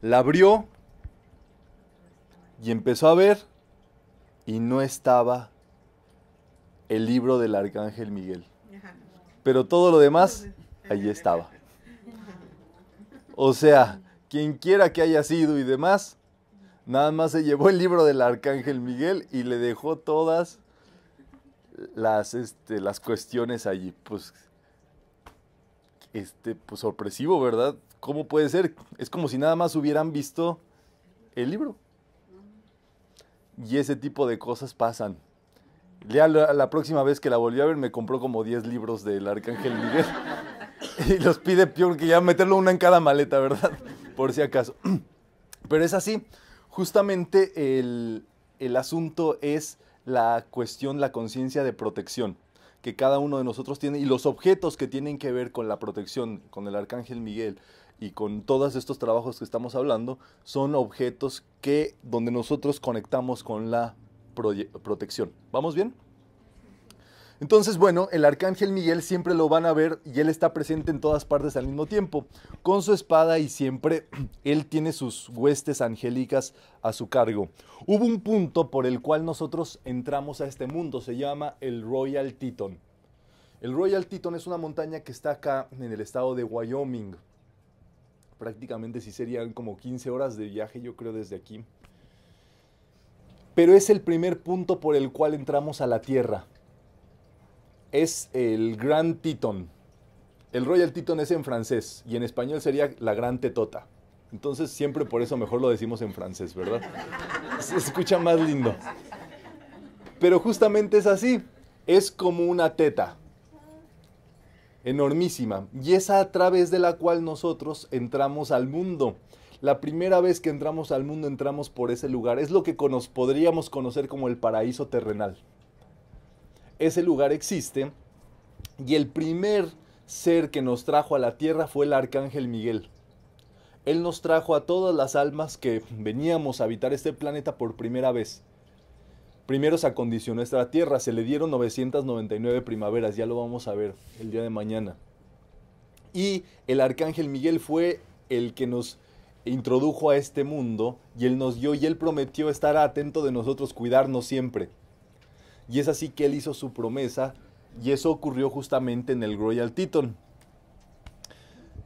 La abrió y empezó a ver y no estaba el libro del arcángel Miguel. Pero todo lo demás allí estaba. O sea, quien quiera que haya sido y demás, nada más se llevó el libro del arcángel Miguel y le dejó todas las, este, las cuestiones allí. Pues este, pues sorpresivo, ¿verdad? ¿Cómo puede ser? Es como si nada más hubieran visto el libro. Y ese tipo de cosas pasan. la, próxima vez que la volví a ver me compró como 10 libros del Arcángel Miguel. *laughs* y los pide, peor que ya meterlo una en cada maleta, ¿verdad? Por si acaso. *clears throat* Pero es así. Justamente el asunto es la cuestión, la conciencia de protección que cada uno de nosotros tiene y los objetos que tienen que ver con la protección, con el Arcángel Miguel y con todos estos trabajos que estamos hablando, son objetos que donde nosotros conectamos con la protección. ¿Vamos bien? Entonces, bueno, el arcángel Miguel siempre lo van a ver y él está presente en todas partes al mismo tiempo, con su espada y siempre *clears throat* él tiene sus huestes angélicas a su cargo. Hubo un punto por el cual nosotros entramos a este mundo, se llama el Royal Teton. El Royal Teton es una montaña que está acá en el estado de Wyoming. Prácticamente sí serían como 15 horas de viaje, yo creo, desde aquí. Pero es el primer punto por el cual entramos a la Tierra es el Gran Titón. El Royal Titón es en francés y en español sería la Gran Tetota. Entonces siempre por eso mejor lo decimos en francés, ¿verdad? *laughs* Se escucha más lindo. Pero justamente es así. Es como una teta enormísima y es a través de la cual nosotros entramos al mundo. La primera vez que entramos al mundo entramos por ese lugar. Es lo que nos podríamos conocer como el paraíso terrenal ese lugar existe y el primer ser que nos trajo a la tierra fue el arcángel Miguel. Él nos trajo a todas las almas que veníamos a habitar este planeta por primera vez. Primero se acondicionó esta tierra, se le dieron 999 primaveras, ya lo vamos a ver el día de mañana. Y el arcángel Miguel fue el que nos introdujo a este mundo y él nos dio y él prometió estar atento de nosotros, cuidarnos siempre y es así que él hizo su promesa y eso ocurrió justamente en el Royal Teton.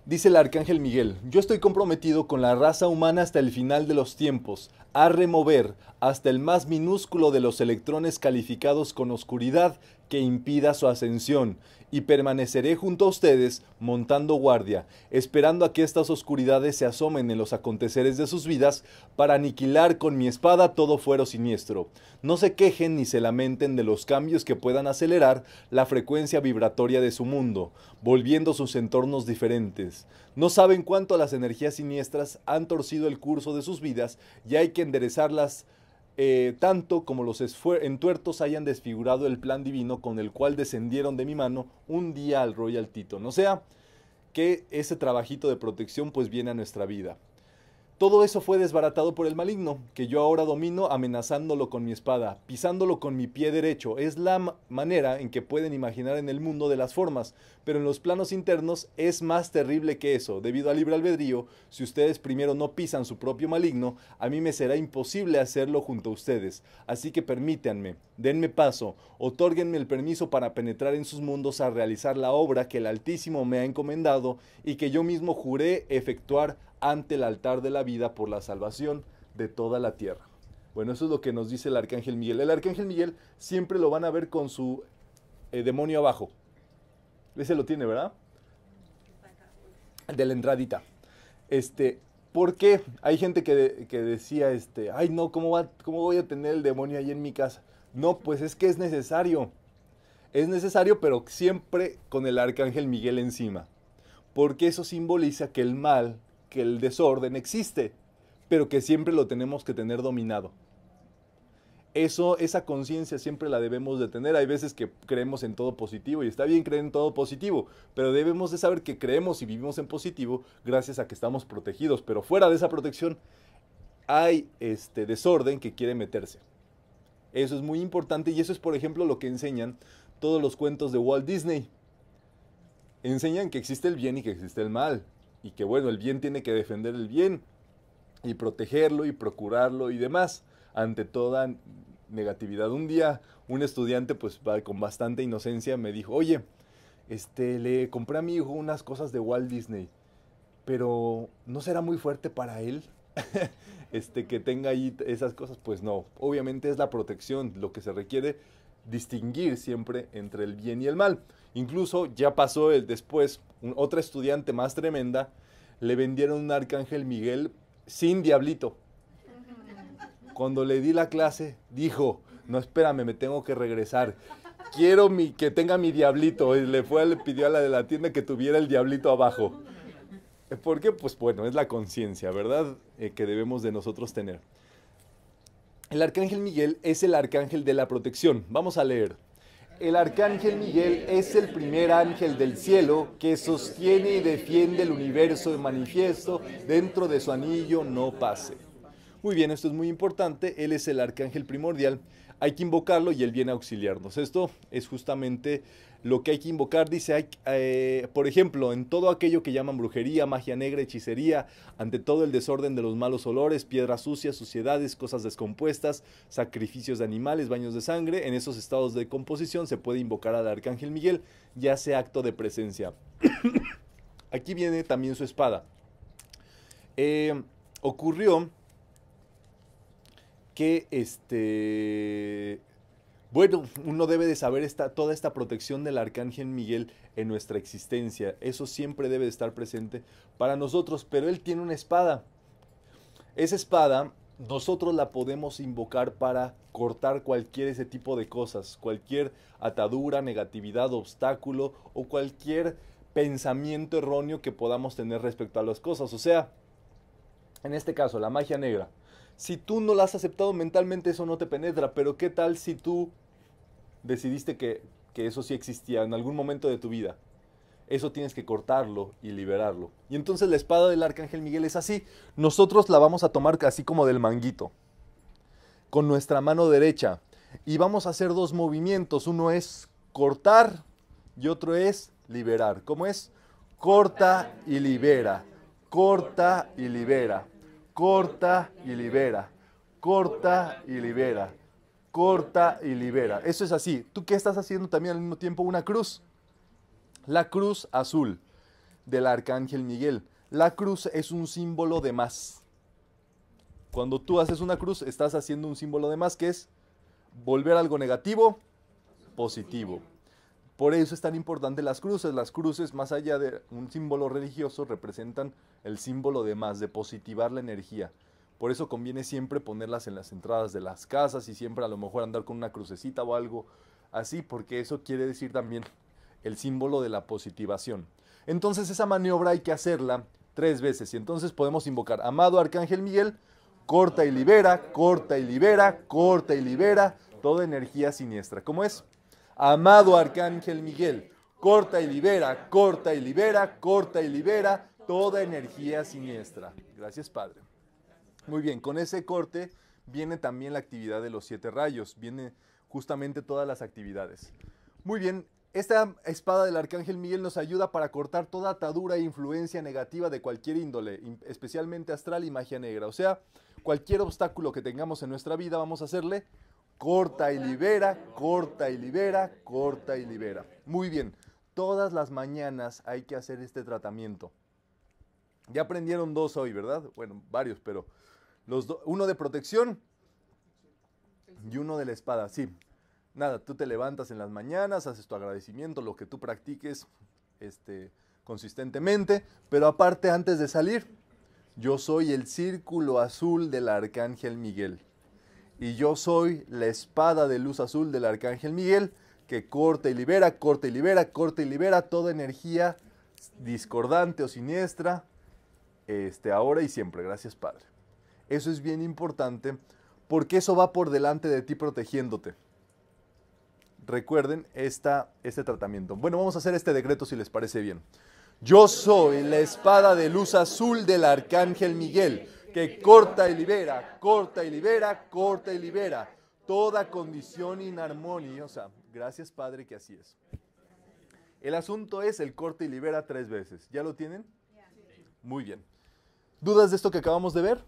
Dice el arcángel Miguel, yo estoy comprometido con la raza humana hasta el final de los tiempos, a remover hasta el más minúsculo de los electrones calificados con oscuridad que impida su ascensión, y permaneceré junto a ustedes montando guardia, esperando a que estas oscuridades se asomen en los aconteceres de sus vidas para aniquilar con mi espada todo fuero siniestro. No se quejen ni se lamenten de los cambios que puedan acelerar la frecuencia vibratoria de su mundo, volviendo sus entornos diferentes. No saben cuánto las energías siniestras han torcido el curso de sus vidas y hay que enderezarlas eh, tanto como los entuertos hayan desfigurado el plan divino con el cual descendieron de mi mano un día al Royal Tito. No sea que ese trabajito de protección pues viene a nuestra vida. Todo eso fue desbaratado por el maligno, que yo ahora domino amenazándolo con mi espada, pisándolo con mi pie derecho. Es la manera en que pueden imaginar en el mundo de las formas, pero en los planos internos es más terrible que eso. Debido al libre albedrío, si ustedes primero no pisan su propio maligno, a mí me será imposible hacerlo junto a ustedes. Así que permítanme, denme paso, otórguenme el permiso para penetrar en sus mundos a realizar la obra que el Altísimo me ha encomendado y que yo mismo juré efectuar ante el altar de la vida por la salvación de toda la tierra. Bueno, eso es lo que nos dice el Arcángel Miguel. El Arcángel Miguel siempre lo van a ver con su eh, demonio abajo, ese lo tiene, ¿verdad? de la entradita. Este, ¿por qué? Hay gente que, que decía, este, ay no, ¿cómo, va, ¿cómo voy a tener el demonio ahí en mi casa? No, pues es que es necesario. Es necesario, pero siempre con el arcángel Miguel encima. Porque eso simboliza que el mal, que el desorden existe, pero que siempre lo tenemos que tener dominado eso, esa conciencia siempre la debemos de tener. Hay veces que creemos en todo positivo y está bien creer en todo positivo, pero debemos de saber que creemos y vivimos en positivo gracias a que estamos protegidos. Pero fuera de esa protección hay este desorden que quiere meterse. Eso es muy importante y eso es, por ejemplo, lo que enseñan todos los cuentos de Walt Disney. Enseñan que existe el bien y que existe el mal. Y que bueno, el bien tiene que defender el bien y protegerlo y procurarlo y demás ante toda negatividad. Un día un estudiante, pues con bastante inocencia, me dijo, oye, este, le compré a mi hijo unas cosas de Walt Disney, pero ¿no será muy fuerte para él? *laughs* este, que tenga ahí esas cosas, pues no. Obviamente es la protección lo que se requiere distinguir siempre entre el bien y el mal. Incluso ya pasó el después, otra estudiante más tremenda, le vendieron un arcángel Miguel sin diablito. Cuando le di la clase, dijo, no, espérame, me tengo que regresar. Quiero mi, que tenga mi diablito. Y le fue, le pidió a la de la tienda que tuviera el diablito abajo. Eh, ¿Por qué? Pues bueno, es la conciencia, ¿verdad? Eh, que debemos de nosotros tener. El arcángel Miguel es el arcángel de la protección. Vamos a leer. El arcángel Miguel es el primer ángel del cielo que sostiene y defiende el universo manifiesto dentro de su anillo no pase. Muy bien, esto es muy importante. Él es el arcángel primordial. Hay que invocarlo y él viene a auxiliarnos. Esto es justamente lo que hay que invocar. Dice, eh, por ejemplo, en todo aquello que llaman brujería, magia negra, hechicería, ante todo el desorden de los malos olores, piedras sucias, suciedades, cosas descompuestas, sacrificios de animales, baños de sangre, en esos estados de composición se puede invocar al arcángel Miguel, ya sea acto de presencia. *coughs* Aquí viene también su espada. Eh, ocurrió que este bueno, uno debe de saber esta, toda esta protección del Arcángel Miguel en nuestra existencia. Eso siempre debe de estar presente para nosotros, pero él tiene una espada. Esa espada nosotros la podemos invocar para cortar cualquier ese tipo de cosas, cualquier atadura, negatividad, obstáculo o cualquier pensamiento erróneo que podamos tener respecto a las cosas. O sea, en este caso, la magia negra, si tú no la has aceptado mentalmente, eso no te penetra, pero ¿qué tal si tú decidiste que, eso sí existía en algún momento de tu vida? Eso tienes que cortarlo y liberarlo. Y entonces la espada del arcángel Miguel es así. Nosotros la vamos a tomar así como del manguito, con nuestra mano derecha. Y vamos a hacer dos movimientos. Uno es cortar y otro es liberar. ¿Cómo es? Corta y libera. Corta y libera corta y libera, corta y libera, corta y libera. Eso es así. ¿Tú qué estás haciendo también al mismo tiempo? Una cruz. La cruz azul del arcángel Miguel. La cruz es un símbolo de más. Cuando tú haces una cruz, estás haciendo un símbolo de más que es volver algo negativo positivo. Por eso es tan importante las cruces. Las cruces, más allá de un símbolo religioso, representan el símbolo de más, de positivar la energía. Por eso conviene siempre ponerlas en las entradas de las casas y siempre a lo mejor andar con una crucecita o algo así, porque eso quiere decir también el símbolo de la positivación. Entonces esa maniobra hay que hacerla tres veces y entonces podemos invocar, amado Arcángel Miguel, corta y libera, corta y libera, corta y libera toda energía siniestra. ¿Cómo es? Amado Arcángel Miguel, corta y libera, corta y libera, corta y libera toda energía siniestra. Gracias, Padre. Muy bien, con ese corte viene también la actividad de los siete rayos, viene justamente todas las actividades. Muy bien, esta espada del Arcángel Miguel nos ayuda para cortar toda atadura e influencia negativa de cualquier índole, especialmente astral y magia negra. O sea, cualquier obstáculo que tengamos en nuestra vida, vamos a hacerle corta y libera, corta y libera, corta y libera. Muy bien, todas las mañanas hay que hacer este tratamiento. Ya aprendieron dos hoy, ¿verdad? Bueno, varios, pero los uno de protección y uno de la espada, sí. Nada, tú te levantas en las mañanas, haces tu agradecimiento, lo que tú practiques este, consistentemente, pero aparte antes de salir, yo soy el círculo azul del arcángel Miguel y yo soy la espada de luz azul del arcángel Miguel, que corta y libera, corta y libera, corta y libera toda energía discordante o siniestra, este, ahora y siempre. Gracias, Padre. Eso es bien importante porque eso va por delante de ti protegiéndote. Recuerden esta, este tratamiento. Bueno, vamos a hacer este decreto si les parece bien. Yo soy la espada de luz azul del arcángel Miguel que corta y libera, corta y libera, corta y libera toda condición inarmoniosa. Gracias Padre que así es. El asunto es el corte y libera tres veces. ¿Ya lo tienen? Muy bien. ¿Dudas de esto que acabamos de ver?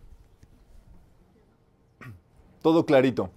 *clears throat* Todo clarito.